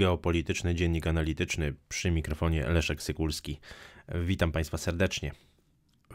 geopolityczny dziennik analityczny przy mikrofonie Leszek Sykulski. Witam Państwa serdecznie.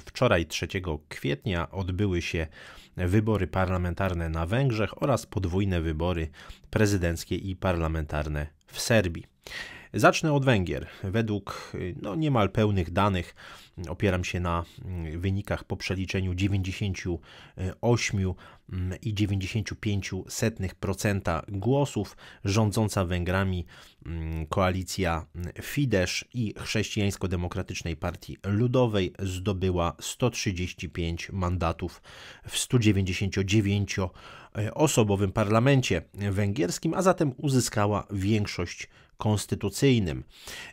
Wczoraj 3 kwietnia odbyły się wybory parlamentarne na Węgrzech oraz podwójne wybory prezydenckie i parlamentarne w Serbii. Zacznę od Węgier. Według y, no, niemal pełnych danych opieram się na mm, wynikach po przeliczeniu 98 mm, i 95% głosów rządząca Węgrami mm, koalicja Fidesz i Chrześcijańsko-Demokratycznej Partii Ludowej zdobyła 135 mandatów w 199 e, osobowym parlamencie węgierskim, a zatem uzyskała większość konstytucyjnym.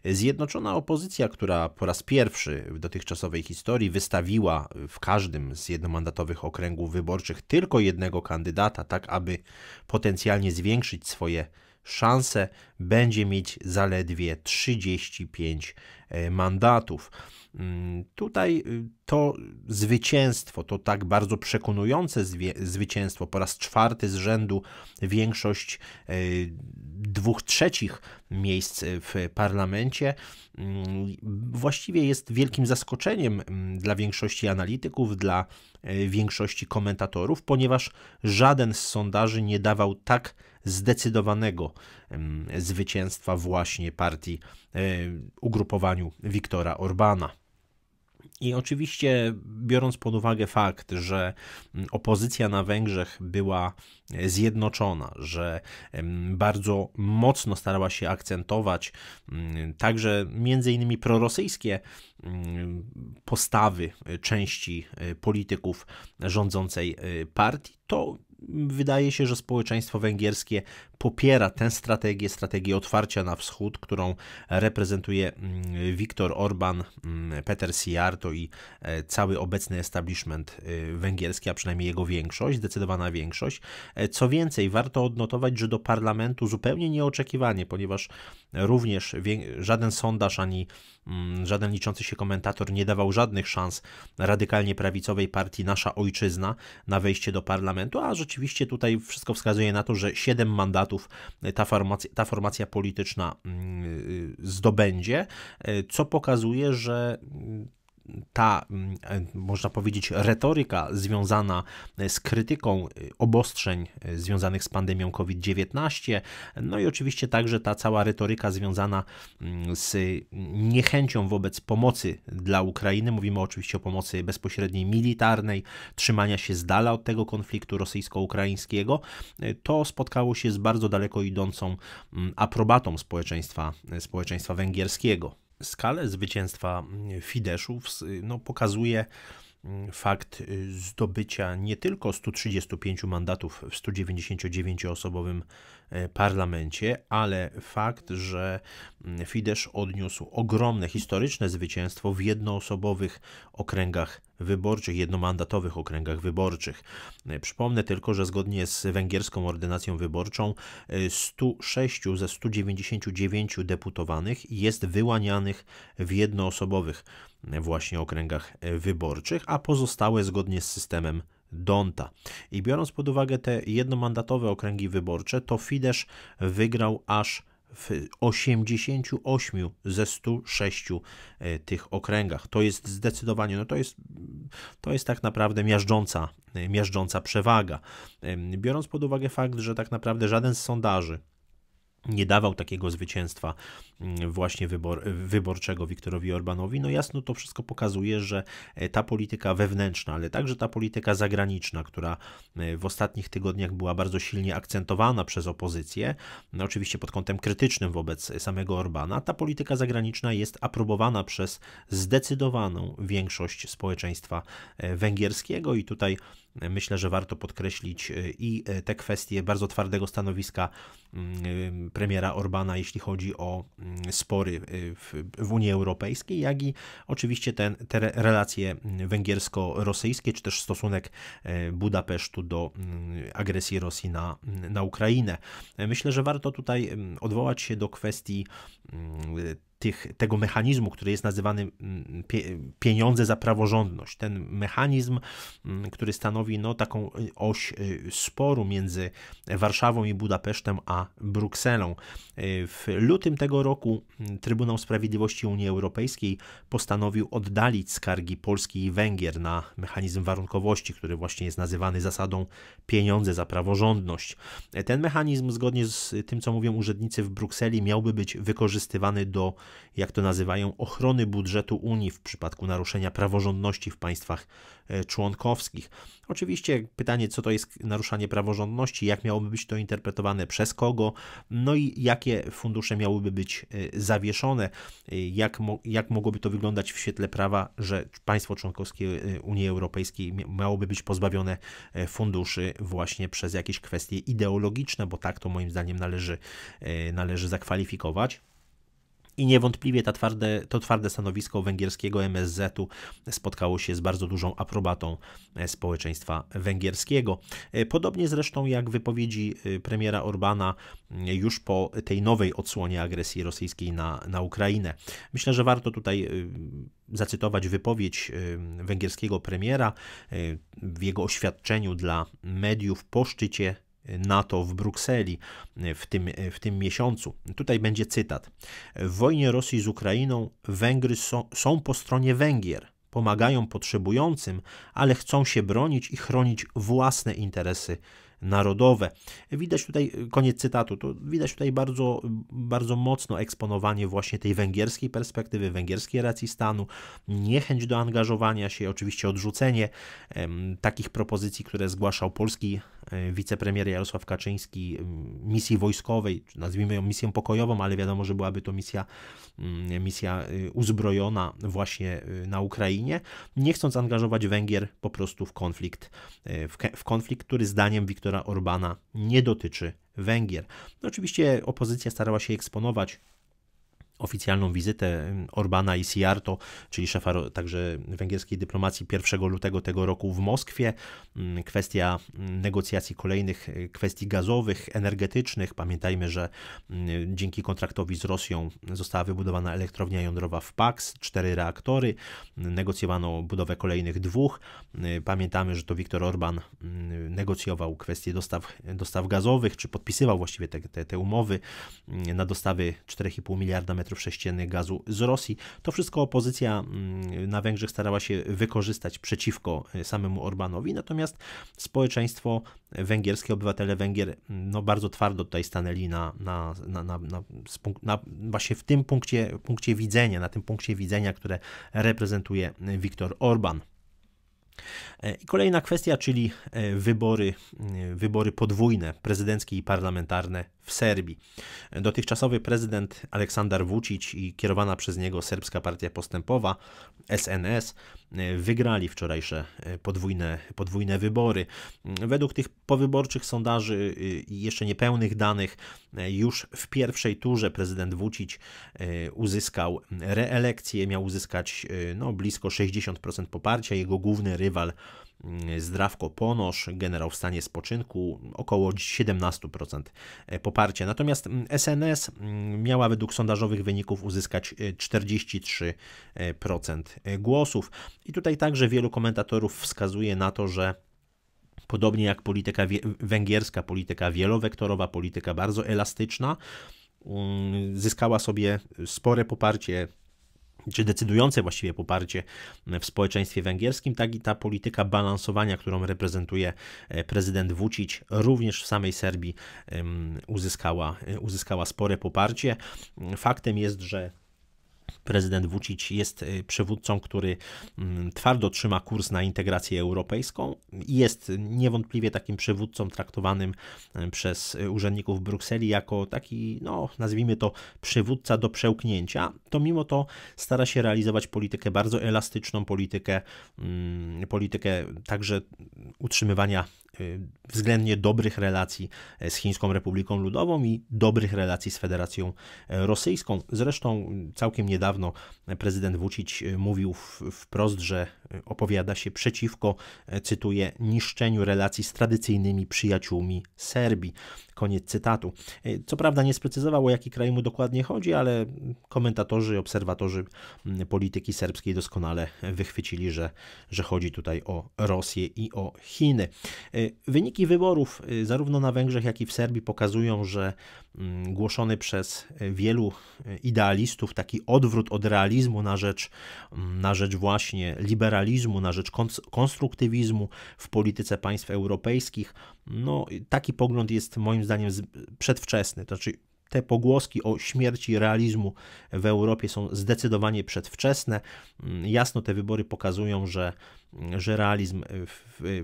Zjednoczona opozycja, która po raz pierwszy w dotychczasowej historii wystawiła w każdym z jednomandatowych okręgów wyborczych tylko jednego kandydata, tak aby potencjalnie zwiększyć swoje szansę będzie mieć zaledwie 35 e, mandatów. Mm, tutaj y, to zwycięstwo, to tak bardzo przekonujące zwycięstwo, po raz czwarty z rzędu większość e, dwóch trzecich miejsc e, w parlamencie, mm, właściwie jest wielkim zaskoczeniem mm, dla większości analityków, dla większości komentatorów, ponieważ żaden z sondaży nie dawał tak zdecydowanego zwycięstwa właśnie partii e, ugrupowaniu Viktora Orbana. I oczywiście, biorąc pod uwagę fakt, że opozycja na Węgrzech była e, zjednoczona, że bardzo mocno starała się akcentować także między innymi prorosyjskie postawy e, części polityków rządzącej partii, to wydaje się, że społeczeństwo węgierskie popiera tę strategię, strategię otwarcia na wschód, którą reprezentuje mm, Viktor Orban, mm, Peter Siarto i e, cały obecny establishment e, węgierski, a przynajmniej jego większość, zdecydowana większość. E, co więcej, warto odnotować, że do parlamentu zupełnie nieoczekiwanie, ponieważ również żaden sondaż ani mm, żaden liczący się komentator nie dawał żadnych szans radykalnie prawicowej partii Nasza Ojczyzna na wejście do parlamentu, a rzeczywiście Oczywiście tutaj wszystko wskazuje na to, że 7 mandatów e, ta formacja, ta formacja polityczna mm, e, e, zdobędzie, co pokazuje, że mm, ta, mm, e, można powiedzieć, retoryka związana e, z krytyką e, obostrzeń związanych z pandemią COVID-19, no i oczywiście także ta cała retoryka związana mm, z niechęcią wobec pomocy dla Ukrainy. Mówimy oczywiście o pomocy bezpośredniej militarnej, trzymania się z dala od tego konfliktu rosyjsko-ukraińskiego. To spotkało się z bardzo daleko idącą mm, aprobatą społeczeństwa, społeczeństwa węgierskiego skalę zwycięstwa Fideszów no, pokazuje Mm, fakt y, zdobycia nie tylko 135 mandatów w 199-osobowym e, parlamencie, ale fakt, że mm, Fidesz odniósł ogromne historyczne zwycięstwo w jednoosobowych okręgach wyborczych, jednomandatowych okręgach wyborczych. E, przypomnę tylko, że zgodnie z węgierską ordynacją wyborczą 106 e, ze 199 deputowanych jest wyłanianych w jednoosobowych właśnie okręgach e, wyborczych, a pozostałe zgodnie z systemem Donta. I biorąc pod uwagę te jednomandatowe okręgi wyborcze, to Fidesz wygrał aż w 88 ze 106 e, tych okręgach. To jest zdecydowanie, no to jest, to jest tak naprawdę miażdżąca, e, miażdżąca przewaga. Biorąc pod uwagę fakt, że tak naprawdę żaden z sondaży nie dawał takiego zwycięstwa mm, właśnie wybor, wyborczego Wiktorowi Orbanowi. No jasno to wszystko pokazuje, że e, ta polityka wewnętrzna, ale także ta polityka zagraniczna, która e, w ostatnich tygodniach była bardzo silnie akcentowana przez opozycję, no oczywiście pod kątem krytycznym wobec samego Orbana, ta polityka zagraniczna jest aprobowana przez zdecydowaną większość społeczeństwa e, węgierskiego i tutaj myślę, że warto podkreślić e, i e, te kwestie bardzo twardego stanowiska mm, e, premiera Orbana, jeśli chodzi o mm, spory w, Unii Europejskiej, jak i oczywiście te, te relacje mm, węgiersko-rosyjskie, czy też stosunek Budapesztu do agresji Rosji na, na Ukrainę. Myślę, że warto tutaj odwołać się do kwestii tych, tego mechanizmu, który jest nazywany mm, pieniądze za praworządność. Ten mechanizm, mm, który stanowi no, taką y, oś y, sporu między Warszawą i Budapesztem a Brukselą. Y, w lutym tego roku mm, Trybunał Sprawiedliwości Unii Europejskiej postanowił oddalić skargi Polski i Węgier na mechanizm warunkowości, który właśnie jest nazywany zasadą pieniądze za praworządność. Ten mechanizm, zgodnie z tym, co mówią urzędnicy w Brukseli, miałby być wykorzystywany do jak to nazywają, ochrony budżetu Unii w przypadku naruszenia praworządności w państwach e, członkowskich. Oczywiście pytanie, co to jest naruszanie praworządności, jak miałoby być to interpretowane, przez kogo, no i jakie fundusze miałyby być e, zawieszone, e, jak, jak mogłoby to wyglądać w świetle prawa, że państwo członkowskie Unii Europejskiej miałoby być pozbawione funduszy właśnie przez jakieś kwestie ideologiczne, bo tak to moim zdaniem należy, należy zakwalifikować. I niewątpliwie ta twarde, to twarde stanowisko węgierskiego MSZ-u spotkało się z bardzo dużą aprobatą e, społeczeństwa węgierskiego. E, podobnie zresztą jak wypowiedzi e, premiera Orbana już po tej nowej odsłonie agresji rosyjskiej na, na Ukrainę. Myślę, że warto tutaj zacytować wypowiedź węgierskiego premiera w jego oświadczeniu dla mediów po szczycie NATO w Brukseli w tym, w tym miesiącu. Tutaj będzie cytat. W wojnie Rosji z Ukrainą Węgry są, są po stronie Węgier. Pomagają potrzebującym, ale chcą się bronić i chronić własne interesy narodowe. Widać tutaj, koniec cytatu, to widać tutaj bardzo, bardzo mocno eksponowanie właśnie tej węgierskiej perspektywy, węgierskiej racji stanu, niechęć do angażowania się, oczywiście odrzucenie em, takich propozycji, które zgłaszał polski E, wicepremier Jarosław Kaczyński mm, misji wojskowej, nazwijmy ją misją pokojową, ale wiadomo, że byłaby to misja, mm, misja y, uzbrojona właśnie y, na Ukrainie, nie chcąc angażować Węgier po prostu w konflikt, e, w konflikt, który zdaniem Wiktora Orbana nie dotyczy Węgier. No oczywiście opozycja starała się eksponować oficjalną wizytę Orbana i Siarto, czyli szefa także węgierskiej dyplomacji 1 lutego tego roku w Moskwie. Mm, kwestia mm, negocjacji kolejnych e, kwestii gazowych, energetycznych. Pamiętajmy, że mm, dzięki kontraktowi z Rosją została wybudowana elektrownia jądrowa w Pax, cztery reaktory, negocjowano budowę kolejnych dwóch. Pamiętamy, że to Viktor Orban negocjował kwestie dostaw, dostaw gazowych, czy podpisywał właściwie te, te, te umowy na dostawy 4,5 miliarda metrów m3 gazu z Rosji. To wszystko opozycja mm, na Węgrzech starała się wykorzystać przeciwko e, samemu Orbanowi, natomiast społeczeństwo węgierskie, obywatele Węgier mm, no bardzo twardo tutaj stanęli na, na, na, na, na, na właśnie w tym punkcie, punkcie widzenia, na tym punkcie widzenia, które reprezentuje Viktor Orban. E, I kolejna kwestia, czyli e, wybory, mm, wybory podwójne, prezydenckie i parlamentarne w Serbii. Dotychczasowy prezydent Aleksander Vucic i kierowana przez niego Serbska Partia Postępowa, SNS, wygrali wczorajsze e, podwójne, podwójne wybory. Według tych powyborczych sondaży e, i jeszcze niepełnych danych, e, już w pierwszej turze prezydent Vucic uzyskał reelekcję, miał uzyskać no, blisko 60% poparcia. Jego główny rywal Zdrawko Ponosz, generał w stanie spoczynku, około 17% e, poparcia. Natomiast SNS mm, mm, miała według sondażowych wyników uzyskać 43% e, e, głosów. I tutaj także wielu komentatorów wskazuje na to, że podobnie jak polityka węgierska, polityka wielowektorowa, polityka bardzo elastyczna, mm, zyskała sobie spore poparcie czy decydujące właściwie poparcie w społeczeństwie węgierskim, tak i ta polityka balansowania, którą reprezentuje e, prezydent Vucic, również w samej Serbii uzyskała, e, uzyskała spore poparcie. Faktem jest, że Prezydent Vucic jest y, przywódcą, który mm, twardo trzyma kurs na integrację europejską i jest niewątpliwie takim przywódcą traktowanym y, przez urzędników Brukseli jako taki, no nazwijmy to, przywódca do przełknięcia. To mimo to stara się realizować politykę bardzo elastyczną, politykę, mm, politykę także utrzymywania Y, względnie dobrych relacji e, z Chińską Republiką Ludową i dobrych relacji z Federacją e, Rosyjską. Zresztą całkiem niedawno prezydent Vucic e, mówił wprost, że opowiada się przeciwko, cytuję, niszczeniu relacji z tradycyjnymi przyjaciółmi Serbii. Koniec cytatu. Co prawda nie sprecyzował, o jaki kraj mu dokładnie chodzi, ale komentatorzy, obserwatorzy polityki serbskiej doskonale wychwycili, że, że chodzi tutaj o Rosję i o Chiny. Wyniki wyborów y, zarówno na Węgrzech, jak i w Serbii pokazują, że mm, głoszony przez y, wielu y, idealistów taki odwrót od realizmu na rzecz, mm, na rzecz właśnie liberalizmu, na rzecz konstruktywizmu w polityce państw europejskich, no taki pogląd jest moim zdaniem przedwczesny. To znaczy te pogłoski o śmierci realizmu w Europie są zdecydowanie przedwczesne. Mm, jasno te wybory pokazują, że, mm, że realizm, w,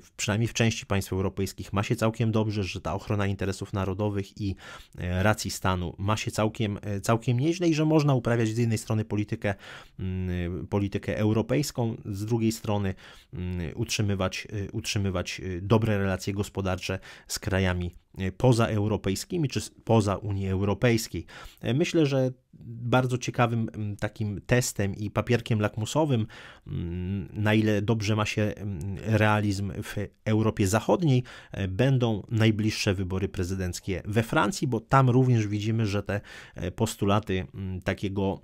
w, przynajmniej w części państw europejskich, ma się całkiem dobrze, że ta ochrona interesów narodowych i e, racji stanu ma się całkiem, e, całkiem nieźle i że można uprawiać z jednej strony politykę, mm, e, politykę europejską, z drugiej strony utrzymywać, utrzymywać dobre relacje gospodarcze z krajami E, pozaeuropejskimi czy poza Unii Europejskiej. E, myślę, że bardzo ciekawym takim testem i papierkiem lakmusowym, na ile dobrze ma się realizm w Europie Zachodniej, e, będą najbliższe wybory prezydenckie we Francji, bo tam również widzimy, że te postulaty takiego,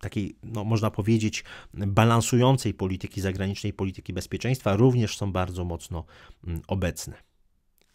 takiej, no można powiedzieć, balansującej polityki zagranicznej, polityki bezpieczeństwa również są bardzo mocno obecne.